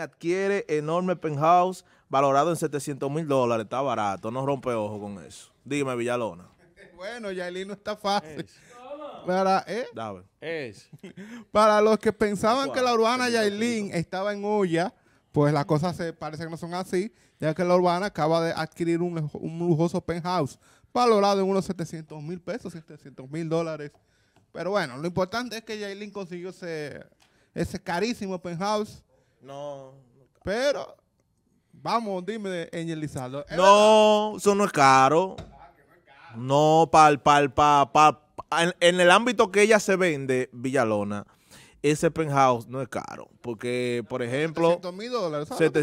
adquiere enorme penthouse valorado en 700 mil dólares. Está barato, no rompe ojo con eso. Dime, Villalona. Bueno, Yailin no está fácil. Para, ¿eh? Para los que pensaban que la urbana Yailin estaba en olla, pues las cosas se, parece que no son así, ya que la urbana acaba de adquirir un, lujoso penthouse valorado en unos 700 mil pesos, 700 mil dólares. Pero bueno, lo importante es que Yailin consiguió ese, ese carísimo penthouse no. Pero, vamos, dime, Lizardo No, eso no es caro. No, pal, pal, pal, En, el ámbito que ella se vende, Villalona, ese penthouse no es caro. Porque, por ejemplo...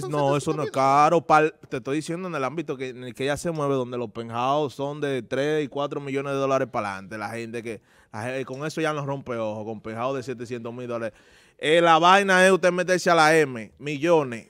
no, eso no es caro. te estoy diciendo en el ámbito que, en el que ella se mueve, donde los penthouse son de 3 y 4 millones de dólares para adelante. La gente que... con eso ya nos rompe ojo, con penthouse de 700 mil dólares. Eh, la vaina es usted meterse a la M, millones.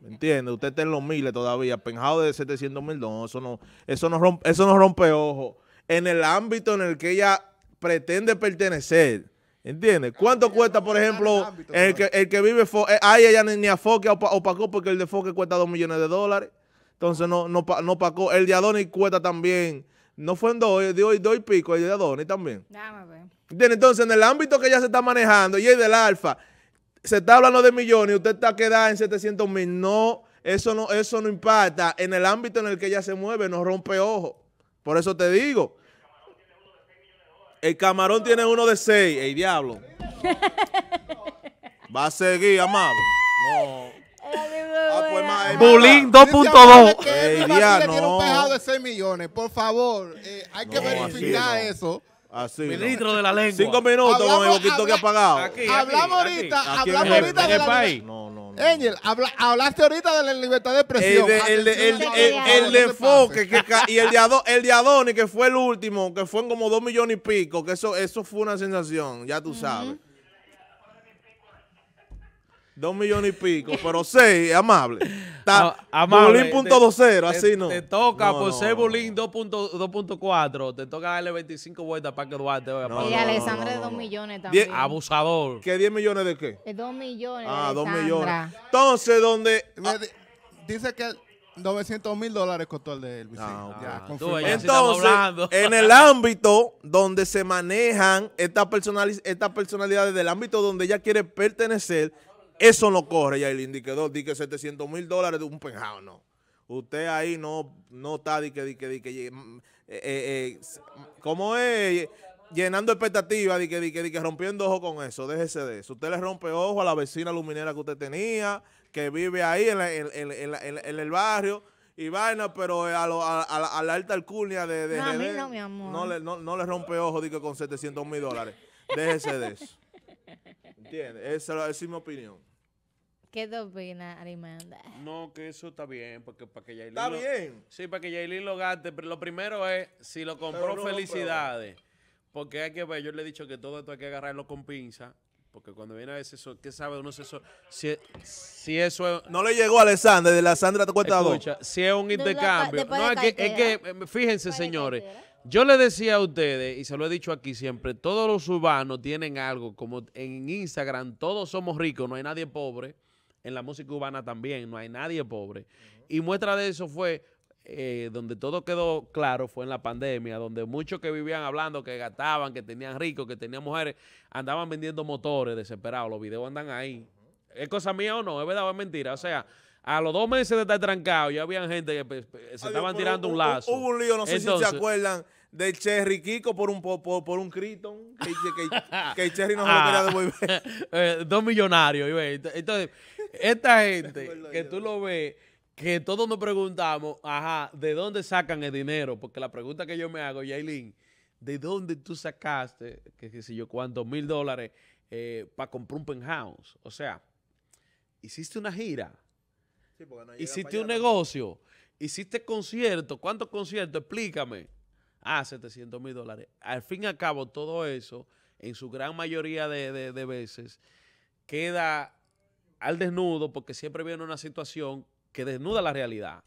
¿Me entiende? Usted está en los miles todavía, penjado de 700 mil dólares. No, eso no, eso no rompe, eso no rompe ojo. En el ámbito en el que ella pretende pertenecer, ¿Entiendes? ¿Cuánto cuesta, por ejemplo, el, que, el, que, vive... Eh, ahí ella ni, a Foque Paco, porque el de Foque cuesta 2 millones de dólares. Entonces no, no, no El de Adonis cuesta también no fue en dos, eh, dio dos y pico, y de Adonis también. Dame, Entonces, en el ámbito que ya se está manejando, y el del Alfa, se está hablando de millones y usted está quedada en 700 mil. No, eso no, eso no impacta en el ámbito en el que ella se mueve, no rompe ojo. Por eso te digo. El camarón tiene uno de seis. El diablo. Va a seguir, amado. No. Ah, pues, Bolín eh, Bulín 2.2. Hey, Diana, no. un pejado de 6 millones. Por favor, eh, hay que verificar eso. Así Ministro no. de la lengua. Cinco minutos con el boquito que ha pagado. hablamos ahorita, aquí, hablamos ahorita de país. No, no, no. Angel, hablaste ahorita de la libertad de expresión. El de, el, el, enfoque que y el de, Ado, el de Adoni que fue el último, que fue en como 2 millones y pico, que eso, eso fue una sensación, ya tú sabes. Dos millones y pico, pero seis, amable. Está, no, amable. así no. Te toca por ser bullying 2.4, te toca darle 25 vueltas para que Duarte. y Alessandra de 2 millones también. abusador. ¿Qué 10 millones de qué? De 2 millones. Ah, 2 millones. Entonces, donde... dice que 900 mil dólares costó el de él. No, ah, ya, ah, tú, Entonces, en el ámbito donde se manejan estas personalidades, del ámbito donde ella quiere pertenecer, eso no corre, ya el indicador di que 700 mil dólares de un penjado, no. Usted ahí no, está, di que, di que, di que. Eh, eh, eh, ¿Cómo es? llenando expectativas di que, di que, que rompiendo ojo con eso, déjese de eso. Usted le rompe ojo a la vecina luminera que usted tenía, que vive ahí en, el barrio, y vaina, pero a, la alta alcurnia de, no, a mí no, mi amor. No, le, no, le rompe ojo di que con 700 mil dólares. Déjese de eso. ¿Entiendes? Esa, esa es mi opinión. ¿Qué te Arimanda? No, que eso está bien, porque para que Está bien. Sí, para que Yailin lo gaste. Pero lo primero es, si lo compró, felicidades. Porque hay que ver, yo le he dicho que todo esto hay que agarrarlo con pinza. Porque cuando viene a veces eso, ¿qué sabe uno si eso, si, eso es... No le llegó a Alessandra, de la Sandra te cuesta dos. si es un intercambio. No, es que, es que, eh, fíjense, señores, yo le decía a ustedes, y se lo he dicho aquí siempre, todos los urbanos tienen algo, como en Instagram todos somos ricos, no hay nadie pobre en la música cubana también, no hay nadie pobre. Y muestra de eso fue eh, donde todo quedó claro fue en la pandemia, donde muchos que vivían hablando, que gastaban, que tenían ricos, que tenían mujeres, andaban vendiendo motores desesperados. Los videos andan ahí. ¿Es cosa mía o no? ¿Es verdad o es mentira? O sea, a los dos meses de estar trancado, ya había gente que se estaban tirando un lazo. Hubo un lío, no sé si se acuerdan, del Cherry Kiko por un, por, por un Criton, que, el Cherry no se lo quería devolver. Ah, eh, dos millonarios, Entonces, esta gente que tú lo ves, que todos nos preguntamos, ajá, ¿de dónde sacan el dinero? Porque la pregunta que yo me hago, Yailin, ¿de dónde tú sacaste, que qué sé yo, cuántos mil dólares eh, para comprar un penthouse? O sea, hiciste una gira, sí, no hiciste un negocio, hiciste conciertos, ¿cuántos conciertos? Explícame. Ah, 700 mil dólares. Al fin y al cabo, todo eso, en su gran mayoría de veces, queda al desnudo, porque siempre viene una situación que desnuda la realidad.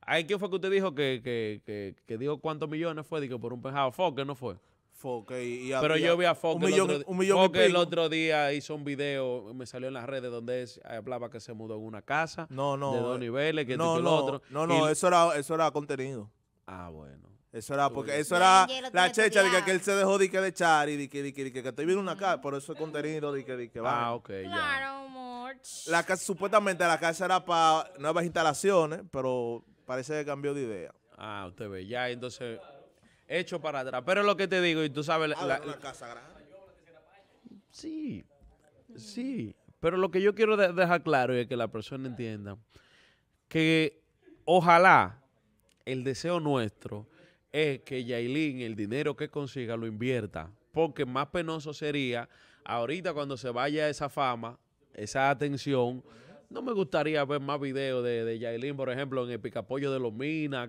hay ¿Quién fue que usted dijo que, que, dijo cuántos millones fue? Digo, por un pejado Foque, ¿no fue? Foque. Y, Pero yo vi a Foque. el otro, Foque el otro día hizo un video, me salió en las redes donde hablaba que se mudó en una casa. No, no. De dos eh, niveles, que no, no, otro. No, no, eso, era, eso era contenido. Ah, bueno. Eso era, porque eso era la checha de que él se dejó de que de echar y de que, de que, que, estoy una casa, por eso es contenido que, va. Ah, ok, ya. Claro. La casa, supuestamente la casa era para nuevas instalaciones, pero parece que cambió de idea. Ah, usted ve, ya entonces, hecho para atrás. Pero lo que te digo, y tú sabes... Ah, la, casa grande. Sí, sí. Pero lo que yo quiero dejar claro es que la persona entienda que ojalá el deseo nuestro es que Yailin el dinero que consiga lo invierta. Porque más penoso sería ahorita cuando se vaya esa fama esa atención. No me gustaría ver más videos de, de Yailin, por ejemplo, en el picapollo de los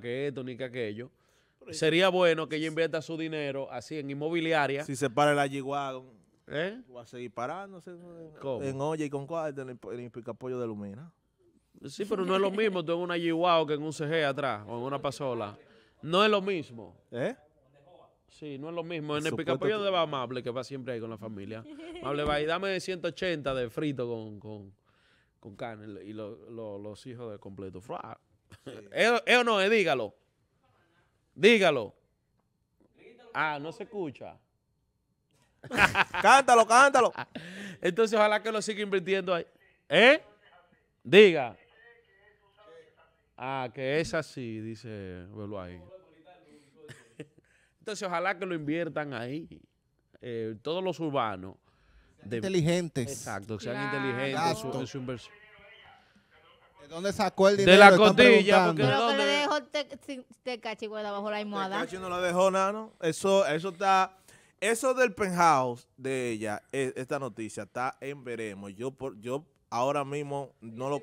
que esto ni que aquello. Sería bueno que ella invierta su dinero así en inmobiliaria. Si se para el g ¿Eh? va a seguir parándose en Oye y con cuál en el, picapollo de lumina. Sí, pero no es lo mismo tú en una g que en un CG atrás o en una pasola. No es lo mismo. ¿Eh? Sí, no es lo mismo. En el picapollo de va Amable, que va siempre ahí con la familia. Amable va y dame 180 de frito con, con, con carne y los hijos de completo. Eso no? Eh, dígalo. Dígalo. Ah, no se escucha. cántalo, cántalo. Entonces, ojalá que lo siga invirtiendo ahí. ¿Eh? Diga. Ah, que es así, dice, ahí. Entonces, ojalá que lo inviertan ahí. Eh, todos los urbanos. inteligentes. Exacto, sean inteligentes en su, su, inversión. ¿De dónde sacó el dinero? De la cotilla. Porque le dejó te, te, bajo la almohada. Tecachi no la dejó, nano. Eso, eso está... Eso del penthouse de ella, e, esta noticia, está en veremos. Yo, por, yo ahora mismo no lo...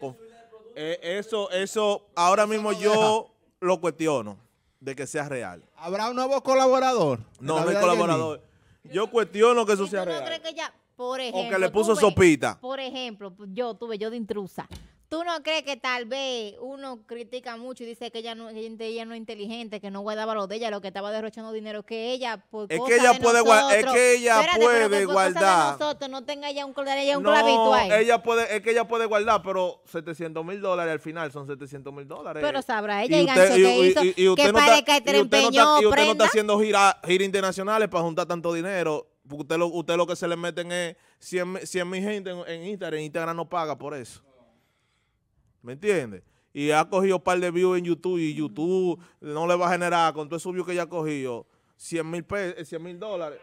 Eh, eso, eso, ahora mismo yo lo cuestiono de que sea real. ¿Habrá un nuevo colaborador? No, no hay colaborador. Yo cuestiono que eso sea real. que ya, por ejemplo, o que le puso sopita. Por ejemplo, yo tuve yo de intrusa. ¿Tú no crees que tal vez uno critica mucho y dice que ella no, ella no es inteligente, que no guardaba lo de ella, lo que estaba derrochando dinero, que ella por es que ella puede guardar. es que ella puede guardar. no tenga ella un, ella un clavito ahí. Ella puede, es que ella puede guardar, pero 700 mil dólares al final son 700 mil dólares. Pero sabrá ella y, usted, y, que hizo, que no está, y usted no está, haciendo giras gira internacionales para juntar tanto dinero. Usted lo, usted lo que se le meten es 100 mil gente en Instagram, Instagram no paga por eso. ¿Me entiendes? Y ha cogido un par de views en YouTube y YouTube no le va a generar, con todo ese views que ella ha cogido, 100 eh, mil dólares.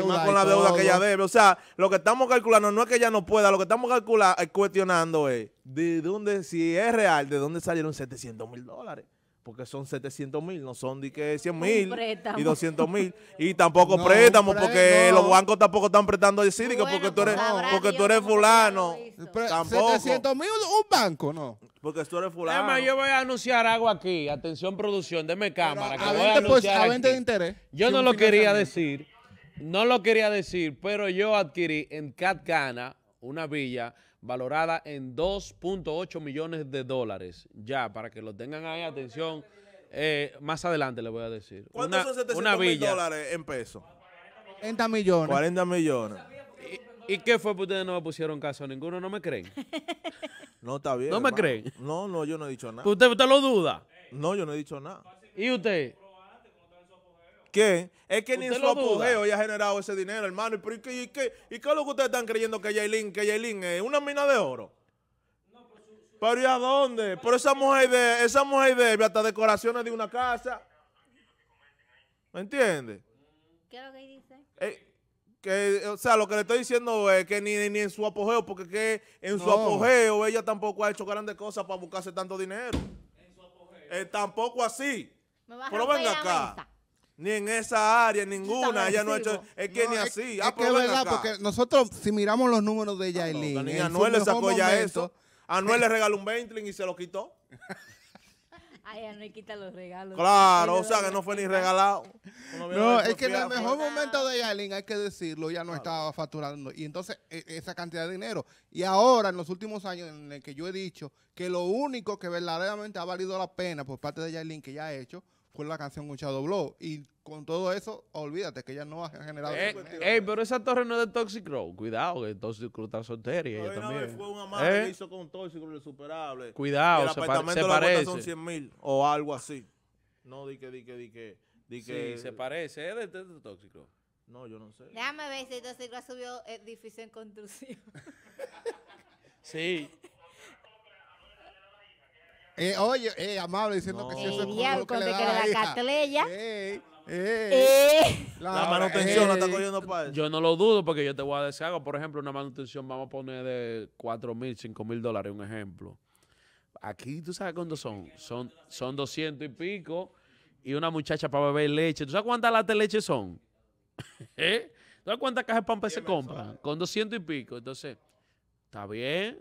y más con la deuda que ella debe. O sea, lo que estamos calculando no es que ella no pueda, lo que estamos calculando, eh, cuestionando es de dónde, si es real, de dónde salieron 700 mil dólares porque son 700 mil, no son de 100 mil y 200 mil. Y tampoco préstamos, porque los bancos tampoco están prestando así, bueno, porque tú eres, porque tú eres fulano. 700 mil un banco, no. Porque tú eres fulano. Además, yo voy a anunciar algo aquí. Atención, producción, déme cámara. a, voy pues, de interés. Yo no lo quería decir, no lo quería decir, pero yo adquirí en Catcana una villa valorada en 2.8 millones de dólares. Ya, para que lo tengan ahí, atención. Eh, más adelante le voy a decir. ¿Cuántos son 700 mil dólares en pesos? 40 millones. 40 millones. ¿Y, qué fue que ustedes no me pusieron caso? ¿Ninguno no me creen? no, está bien. ¿No me creen? No, no, yo no he dicho nada. usted lo duda? No, yo no he dicho nada. ¿Y usted? ¿Qué? Es que ni en su apogeo ella ha generado ese dinero, hermano. ¿Y, y, qué, es lo que ustedes están creyendo que Yailin, que es una mina de oro? pero, ¿y a dónde? Pero esa mujer de, esa mujer de hasta decoraciones de una casa. ¿Me entiendes? ¿Qué es lo que dice? Eh, o sea, lo que le estoy diciendo es que ni, en su apogeo, porque en su apogeo ella tampoco ha hecho grandes cosas para buscarse tanto dinero. En su apogeo. Eh, tampoco así. Pero venga acá ni en esa área, ninguna. Ella no ha hecho. Es que ni así. Es, ah, que es verdad, porque nosotros, si miramos los números de ah, Yailin. No, Anuel le sacó ya eso. Anuel eh, le regaló un Bentley y se lo quitó. Ay, Anuel quita los regalos. Claro, o sea que no fue ni regalado. No, es que en el mejor momento de Yailin, hay que decirlo, ya no estaba facturando. Y entonces, e, esa cantidad de dinero. Y ahora, en los últimos años, en el que yo he dicho que lo único que verdaderamente ha valido la pena por parte de Yailin que ya ha hecho fue la canción mucha dobló. Y con todo eso, olvídate que ella no ha generado. Eh, eh pero esa torre no es de Toxic Cuidado, que Toxic Crow está soltero ella Fue un amante eh. que hizo con Toxic Crow superable Cuidado, el se, apartamento de la parece. son 100 mil o algo así. No, di que, di que, di que. Di se parece. Es de, de, Toxic No, yo no sé. Déjame ver si Toxic Crow subió edificio en construcción. sí. Eh, oye, eh, amable diciendo que si eso es diablo, que, le la, eh. la La, manutención la está eh. cogiendo para eso. Yo no lo dudo porque yo te voy a decir algo. Por ejemplo, una manutención, vamos a poner de 4 mil, 5 mil dólares, un ejemplo. Aquí, ¿tú sabes cuántos son? Son, son 200 y pico y una muchacha para beber leche. ¿Tú sabes cuántas latas de leche son? ¿Eh? ¿Tú sabes cuántas cajas de pan se compran? Con 200 y pico. Entonces, está bien.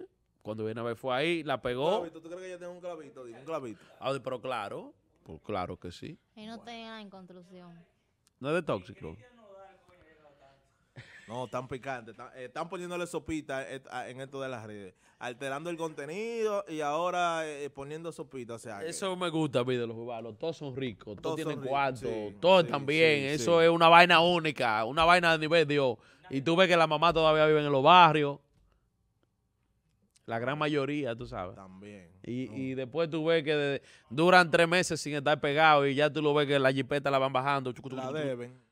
Cuando viene a ver, fue ahí, la pegó. ¿Tú crees que ella tiene un clavito? un clavito. Ah, pero claro, pues claro que sí. Y no tiene en construcción. No es de tóxico. No, están picantes. Están, eh, poniéndole sopita eh, eh, en esto de las redes. Alterando el contenido y ahora poniendo sopita. O sea, eso me gusta a de los jugadores. Todos son ricos. Todos, tienen cuarto. todos están bien. eso es una vaina única. Una vaina de nivel Dios. Y tú ves que la mamá todavía vive en los barrios. La gran mayoría, tú sabes. También. Y, y después tú ves que duran tres meses sin estar pegados y ya tú lo ves que la jipeta la van bajando. la deben.